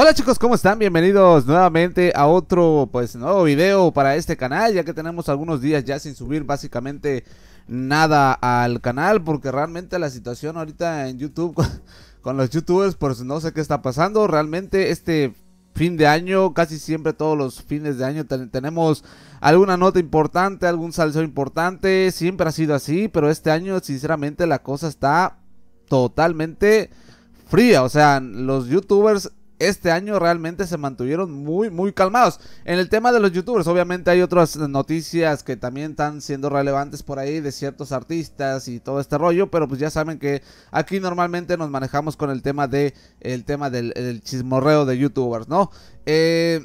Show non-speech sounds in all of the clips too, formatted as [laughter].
Hola chicos, ¿cómo están? Bienvenidos nuevamente a otro pues nuevo video para este canal, ya que tenemos algunos días ya sin subir básicamente nada al canal, porque realmente la situación ahorita en YouTube con, [laughs] los youtubers pues no sé qué está pasando, realmente este fin de año, casi siempre todos los fines de año tenemos alguna nota importante, algún salso importante, siempre ha sido así, pero este año sinceramente la cosa está totalmente fría, o sea, los youtubers este año realmente se mantuvieron muy, muy calmados. En el tema de los youtubers, obviamente hay otras noticias que también están siendo relevantes por ahí de ciertos artistas y todo este rollo, pero pues ya saben que aquí normalmente nos manejamos con el tema de el tema del chismorreo de youtubers, ¿no? Eh,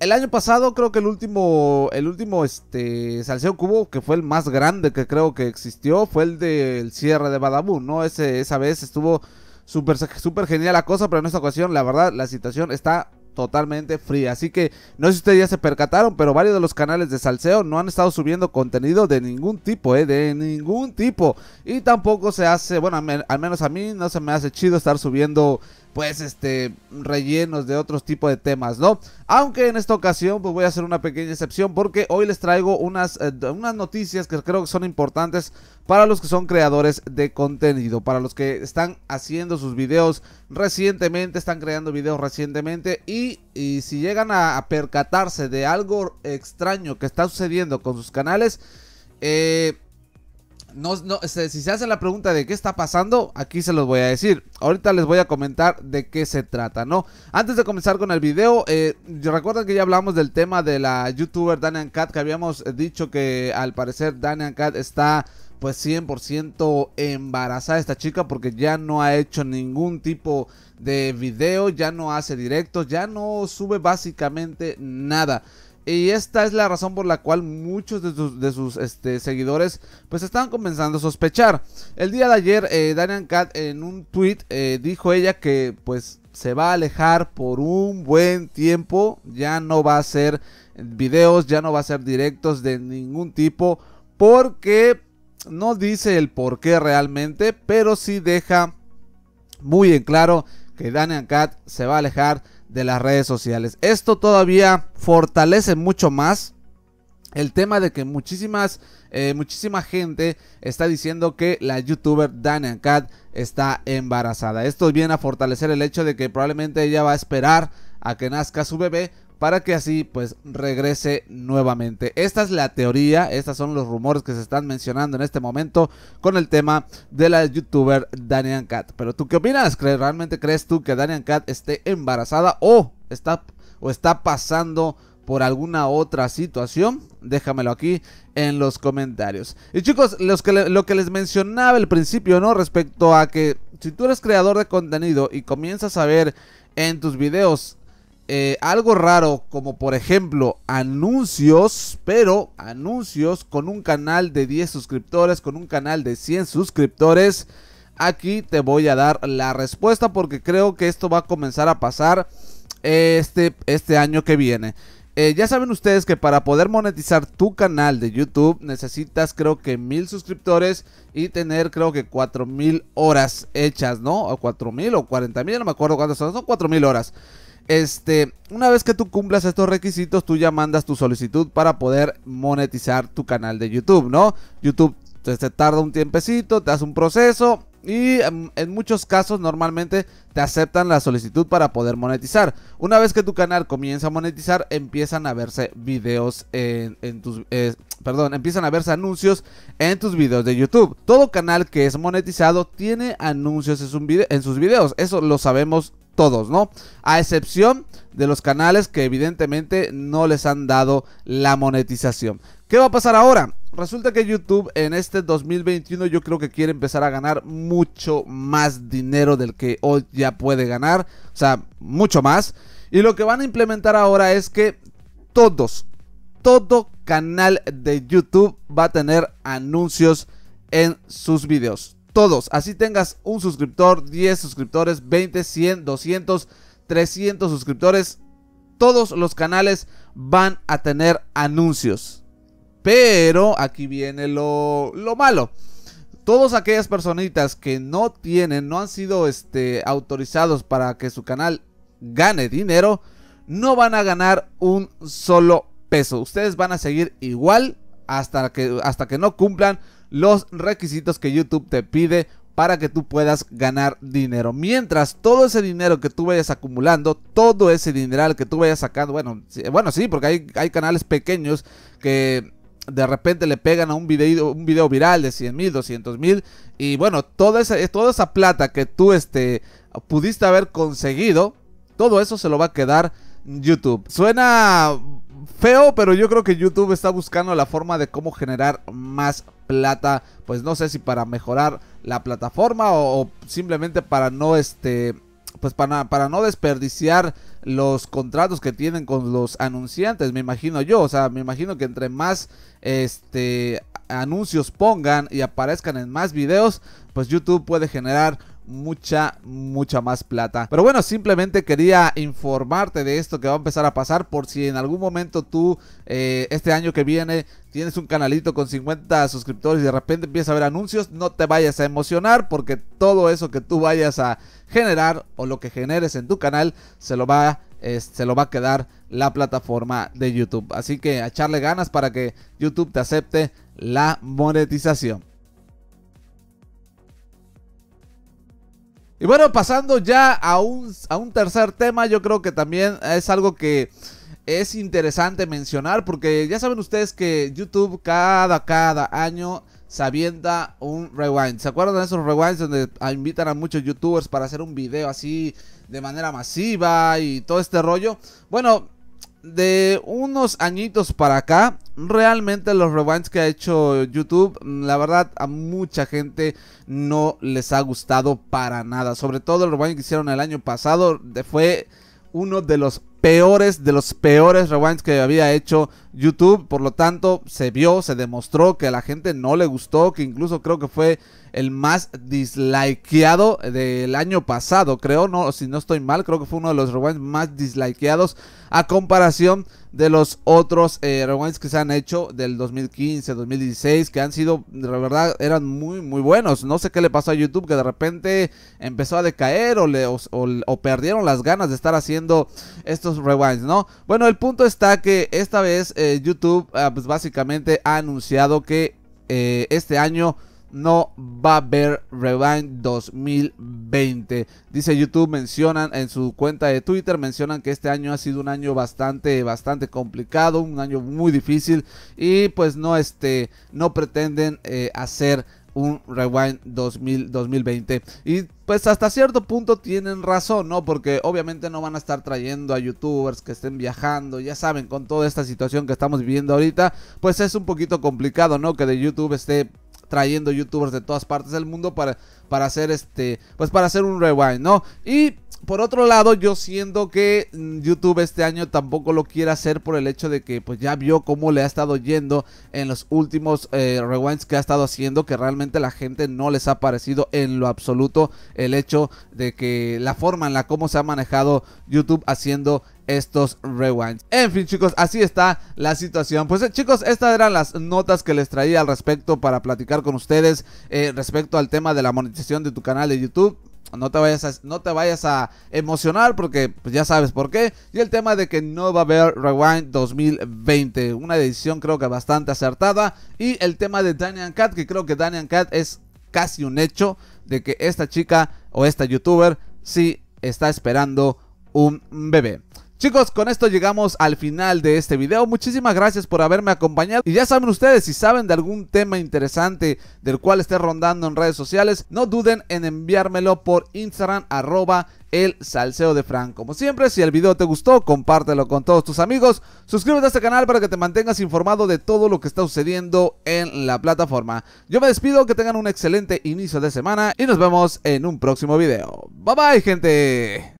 el año pasado creo que el último, el último este, salseo cubo que fue el más grande que creo que existió fue el del cierre de Badabun, ¿no? Ese, esa vez estuvo súper genial la cosa, pero en esta ocasión, la verdad, la situación está totalmente fría. Así que no sé si ustedes ya se percataron, pero varios de los canales de salseo no han estado subiendo contenido de ningún tipo, ¿eh? De ningún tipo. Y tampoco se hace, bueno, al menos a mí no se me hace chido estar subiendo pues este rellenos de otros tipos de temas, ¿no? Aunque en esta ocasión pues voy a hacer una pequeña excepción porque hoy les traigo unas, eh, unas noticias que creo que son importantes para los que son creadores de contenido, para los que están haciendo sus videos recientemente, están creando videos recientemente y, y si llegan a, a percatarse de algo extraño que está sucediendo con sus canales, eh, no, no, este, si se hace la pregunta de qué está pasando, aquí se los voy a decir. Ahorita les voy a comentar de qué se trata, ¿no? Antes de comenzar con el video, yo eh, recuerdo que ya hablamos del tema de la youtuber Danian Cat, que habíamos dicho que al parecer Danian Cat está pues 100% embarazada esta chica porque ya no ha hecho ningún tipo de video, ya no hace directos, ya no sube básicamente nada. Y esta es la razón por la cual muchos de sus, este, seguidores pues estaban comenzando a sospechar. El día de ayer, eh, Darian Cat en un tweet eh, dijo ella que pues se va a alejar por un buen tiempo. Ya no va a hacer videos, ya no va a hacer directos de ningún tipo. Porque no dice el por qué realmente, pero sí deja muy en claro que Daniel Cat se va a alejar de las redes sociales. Esto todavía fortalece mucho más el tema de que muchísimas, eh, muchísima gente está diciendo que la youtuber Danian Cat está embarazada. Esto viene a fortalecer el hecho de que probablemente ella va a esperar a que nazca su bebé para que así pues regrese nuevamente. Esta es la teoría, estos son los rumores que se están mencionando en este momento con el tema de la youtuber Danian Cat. Pero tú qué opinas? ¿Realmente crees tú que Danian Cat esté embarazada o está, o está pasando por alguna otra situación? Déjamelo aquí en los comentarios. Y chicos, los que lo que les mencionaba al principio, ¿no? Respecto a que si tú eres creador de contenido y comienzas a ver en tus videos eh, algo raro como por ejemplo anuncios, pero anuncios con un canal de 10 suscriptores, con un canal de 100 suscriptores. Aquí te voy a dar la respuesta porque creo que esto va a comenzar a pasar este, este año que viene. Eh, ya saben ustedes que para poder monetizar tu canal de YouTube necesitas creo que mil suscriptores y tener creo que cuatro mil horas hechas, ¿no? O cuatro mil o cuarenta mil, no me acuerdo cuántas son, son cuatro mil horas. Este, una vez que tú cumplas estos requisitos, tú ya mandas tu solicitud para poder monetizar tu canal de YouTube, ¿no? YouTube te, este, tarda un tiempecito, te hace un proceso y em, en, muchos casos normalmente te aceptan la solicitud para poder monetizar. Una vez que tu canal comienza a monetizar, empiezan a verse videos en, tus... Eh, perdón, empiezan a verse anuncios en tus videos de YouTube. Todo canal que es monetizado tiene anuncios en sus videos. Eso lo sabemos todos, ¿no? A excepción de los canales que evidentemente no les han dado la monetización. ¿Qué va a pasar ahora? Resulta que YouTube en este 2021 yo creo que quiere empezar a ganar mucho más dinero del que hoy ya puede ganar. O sea, mucho más. Y lo que van a implementar ahora es que todos, todo canal de YouTube va a tener anuncios en sus videos todos. Así tengas un suscriptor, 10 suscriptores, 20, 100, 200, 300 suscriptores. Todos los canales van a tener anuncios. Pero aquí viene lo, malo. Todos aquellas personitas que no tienen, no han sido este, autorizados para que su canal gane dinero, no van a ganar un solo peso. Ustedes van a seguir igual hasta que, hasta que no cumplan los requisitos que YouTube te pide para que tú puedas ganar dinero. Mientras todo ese dinero que tú vayas acumulando, todo ese dineral que tú vayas sacando, bueno, sí, bueno, sí porque hay, canales pequeños que de repente le pegan a un video, un video viral de 100 mil, 200 mil. Y bueno, toda esa, toda esa plata que tú este, pudiste haber conseguido, todo eso se lo va a quedar YouTube. Suena feo, pero yo creo que YouTube está buscando la forma de cómo generar más plata. Pues no sé si para mejorar la plataforma o, simplemente para no este. Pues para, para no desperdiciar los contratos que tienen con los anunciantes, me imagino yo. O sea, me imagino que entre más este anuncios pongan y aparezcan en más videos, pues YouTube puede generar mucha, mucha más plata. Pero bueno, simplemente quería informarte de esto que va a empezar a pasar por si en algún momento tú, eh, este año que viene, tienes un canalito con 50 suscriptores y de repente empieza a ver anuncios, no te vayas a emocionar porque todo eso que tú vayas a generar o lo que generes en tu canal se lo va, se lo va a quedar la plataforma de YouTube. Así que a echarle ganas para que YouTube te acepte la monetización. Y bueno, pasando ya a un, a un tercer tema, yo creo que también es algo que es interesante mencionar porque ya saben ustedes que YouTube cada, cada año se avienta un rewind. ¿Se acuerdan de esos rewinds donde invitan a muchos youtubers para hacer un video así de manera masiva y todo este rollo? Bueno, de unos añitos para acá, realmente los rewinds que ha hecho YouTube, la verdad a mucha gente no les ha gustado para nada. Sobre todo el rewind que hicieron el año pasado fue uno de los peores de los peores rewinds que había hecho YouTube. Por lo tanto, se vio, se demostró que a la gente no le gustó, que incluso creo que fue el más dislikeado del año pasado, creo, no, si no estoy mal, creo que fue uno de los rewinds más dislikeados a comparación de los otros eh, rewinds que se han hecho del 2015, 2016, que han sido, de verdad, eran muy, muy buenos. No sé qué le pasó a YouTube, que de repente empezó a decaer o, le, o perdieron las ganas de estar haciendo estos ¿no? Bueno, el punto está que esta vez eh, YouTube ah, pues básicamente ha anunciado que eh, este año no va a haber Rewind 2020. Dice YouTube, mencionan en su cuenta de Twitter, mencionan que este año ha sido un año bastante, bastante complicado, un año muy difícil y pues no, este, no pretenden eh, hacer un Rewind 2020. Y pues hasta cierto punto tienen razón, ¿no? Porque obviamente no van a estar trayendo a youtubers que estén viajando, ya saben, con toda esta situación que estamos viviendo ahorita, pues es un poquito complicado, ¿no? Que de YouTube esté trayendo youtubers de todas partes del mundo para, para hacer este, pues para hacer un rewind, ¿no? Y por otro lado, yo siento que mm, YouTube este año tampoco lo quiere hacer por el hecho de que pues ya vio cómo le ha estado yendo en los últimos eh, rewinds que ha estado haciendo, que realmente la gente no les ha parecido en lo absoluto el hecho de que la forma en la cómo se ha manejado YouTube haciendo estos rewinds. En fin, chicos, así está la situación. Pues eh, chicos, estas eran las notas que les traía al respecto para platicar con ustedes eh, respecto al tema de la monetización de tu canal de YouTube. No te, vayas a, no te vayas a emocionar porque pues, ya sabes por qué. Y el tema de que no va a haber Rewind 2020. Una decisión creo que bastante acertada. Y el tema de Danian Cat, que creo que Daniel Cat es casi un hecho de que esta chica o esta youtuber sí está esperando un bebé. Chicos, con esto llegamos al final de este video. Muchísimas gracias por haberme acompañado. Y ya saben ustedes, si saben de algún tema interesante del cual esté rondando en redes sociales, no duden en enviármelo por Instagram arroba el salseo de Frank. Como siempre, si el video te gustó, compártelo con todos tus amigos. Suscríbete a este canal para que te mantengas informado de todo lo que está sucediendo en la plataforma. Yo me despido, que tengan un excelente inicio de semana y nos vemos en un próximo video. Bye bye, gente.